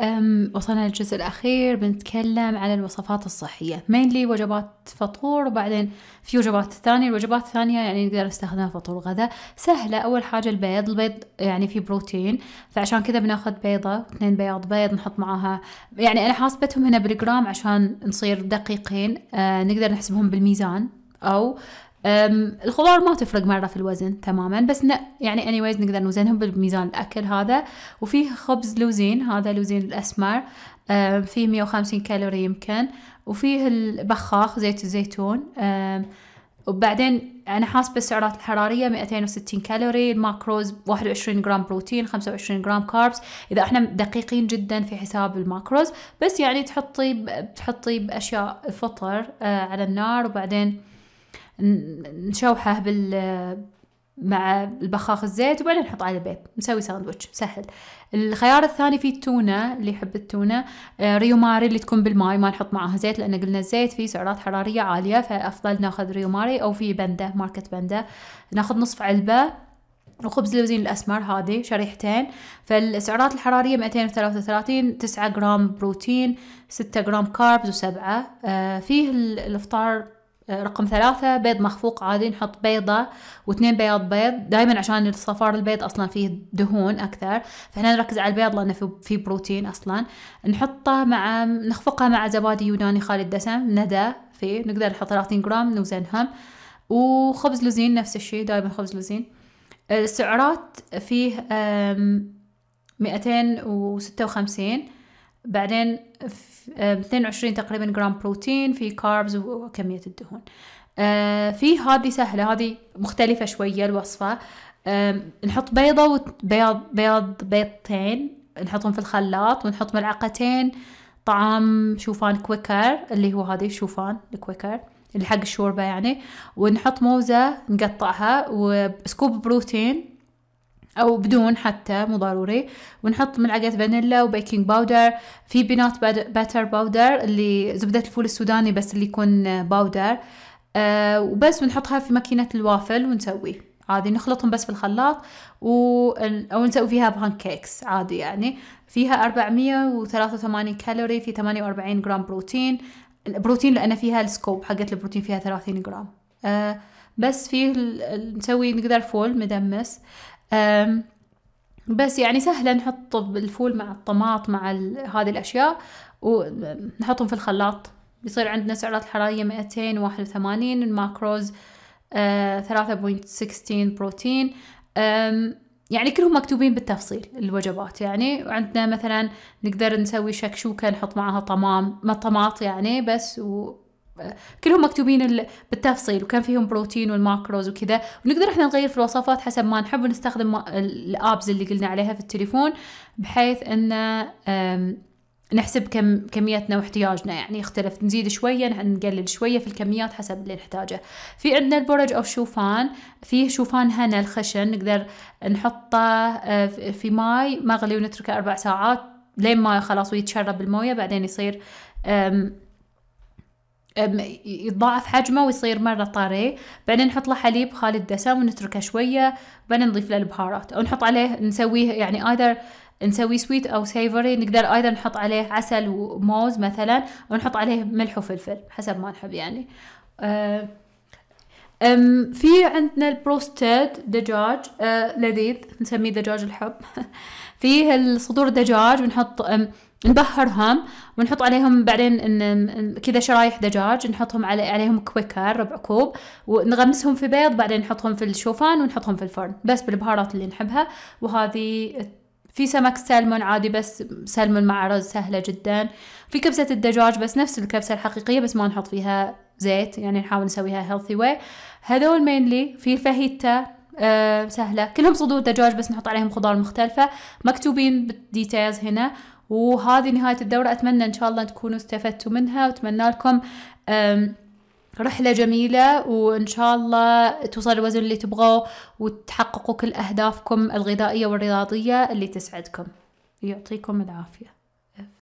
أم وصلنا للجزء الأخير بنتكلم على الوصفات الصحية مينلي وجبات فطور وبعدين في وجبات ثانية الوجبات الثانية يعني نقدر نستخدمها فطور غدا سهلة أول حاجة البيض البيض يعني فيه بروتين فعشان كذا بناخذ بيضة اثنين بياض بيض نحط معاها يعني أنا حاسبتهم هنا بالجرام عشان نصير دقيقين آه نقدر نحسبهم بالميزان أو الخضار ما تفرق مرة في الوزن تماما بس ن... يعني anyways نقدر نوزنهم بالميزان الأكل هذا وفيه خبز لوزين هذا لوزين الأسمر فيه 150 كالوري يمكن وفيه البخاخ زيت الزيتون وبعدين أنا حاسبة السعرات الحرارية 260 كالوري الماكروز 21 جرام بروتين 25 جرام كاربس إذا احنا دقيقين جدا في حساب الماكروز بس يعني تحطي تحطي بأشياء فطر أه، على النار وبعدين نشوحه بال مع البخاخ الزيت وبعدين نحط على البيض نسوي ساندويتش سهل الخيار الثاني فيه التونه اللي يحب التونه آه، ريوماري اللي تكون بالماي ما نحط معاها زيت لان قلنا الزيت فيه سعرات حراريه عاليه فافضل ناخذ ريوماري او في بندا ماركت بندا ناخذ نصف علبه وخبز اللوزين الأسمر هذه شريحتين فالسعرات الحرارية 233 9 جرام بروتين 6 جرام كاربز وسبعة 7 آه، فيه الإفطار آه، رقم ثلاثة بيض مخفوق عادي نحط بيضة واثنين بياض بيض دايما عشان الصفار البيض أصلا فيه دهون أكثر فهنا نركز على البيض لأنه فيه بروتين أصلا نحطه مع نخفقه مع زبادي يوناني خالي الدسم ندى فيه نقدر نحط 30 جرام نوزنهم وخبز لوزين نفس الشي دايما خبز لوزين آه، السعرات فيه مئتين وستة وخمسين بعدين 22 تقريبا جرام بروتين في كاربز وكمية الدهون آه، في هذه سهلة هذه مختلفة شوية الوصفة آه، نحط بيضة وبيض بيض بيضتين نحطهم في الخلاط ونحط ملعقتين طعام شوفان كويكر اللي هو هذه شوفان الكويكر اللي حق الشوربة يعني ونحط موزة نقطعها وسكوب بروتين او بدون حتى مو ضروري ونحط ملعقه فانيلا وبيكنج باودر في بينات باتر باودر اللي زبده الفول السوداني بس اللي يكون باودر آه وبس ونحطها في ماكينه الوافل ونسوي عادي نخلطهم بس في الخلاط و... او نسوي فيها بان كيكس عادي يعني فيها 483 كالوري في 48 جرام بروتين البروتين لان فيها السكوب حقت البروتين فيها 30 جرام آه بس فيه نسوي نقدر فول مدمس بس يعني سهلة نحط الفول مع الطماط مع هذه الأشياء ونحطهم في الخلاط بيصير عندنا سعرات الحرارية 281 الماكروز أه، بوينت 3.16 بروتين يعني كلهم مكتوبين بالتفصيل الوجبات يعني وعندنا مثلا نقدر نسوي شكشوكة نحط معاها طمام ما طماط يعني بس و كلهم مكتوبين بالتفصيل وكان فيهم بروتين والماكروز وكذا ونقدر احنا نغير في الوصفات حسب ما نحب ونستخدم الابز اللي قلنا عليها في التليفون بحيث انه نحسب كم كميتنا واحتياجنا يعني يختلف نزيد شوية نقلل شوية في الكميات حسب اللي نحتاجه في عندنا البرج أو الشوفان فيه شوفان هنا الخشن نقدر نحطه آه، في ماي مغلي ونتركه أربع ساعات لين ما خلاص ويتشرب الموية بعدين يصير يتضاعف حجمه ويصير مرة طري بعدين نحط له حليب خالي الدسم ونتركه شوية بعدين نضيف له البهارات أو نحط عليه نسويه يعني ايذر نسوي سويت أو سيفوري نقدر ايضا نحط عليه عسل وموز مثلا ونحط عليه ملح وفلفل حسب ما نحب يعني أه، أم في عندنا البروستد دجاج أه، لذيذ نسميه دجاج الحب فيه الصدور دجاج ونحط نبهرهم ونحط عليهم بعدين كذا شرايح دجاج نحطهم علي عليهم كويكر ربع كوب ونغمسهم في بيض بعدين نحطهم في الشوفان ونحطهم في الفرن بس بالبهارات اللي نحبها وهذه في سمك سالمون عادي بس سالمون مع رز سهلة جدا في كبسة الدجاج بس نفس الكبسة الحقيقية بس ما نحط فيها زيت يعني نحاول نسويها هيلثي واي هذول مينلي في فاهيتا أه سهلة كلهم صدور دجاج بس نحط عليهم خضار مختلفة مكتوبين بالديتيلز هنا وهذه نهاية الدورة أتمنى إن شاء الله تكونوا استفدتوا منها وأتمنى لكم رحلة جميلة وإن شاء الله توصلوا الوزن اللي تبغوه وتحققوا كل أهدافكم الغذائية والرياضية اللي تسعدكم يعطيكم العافية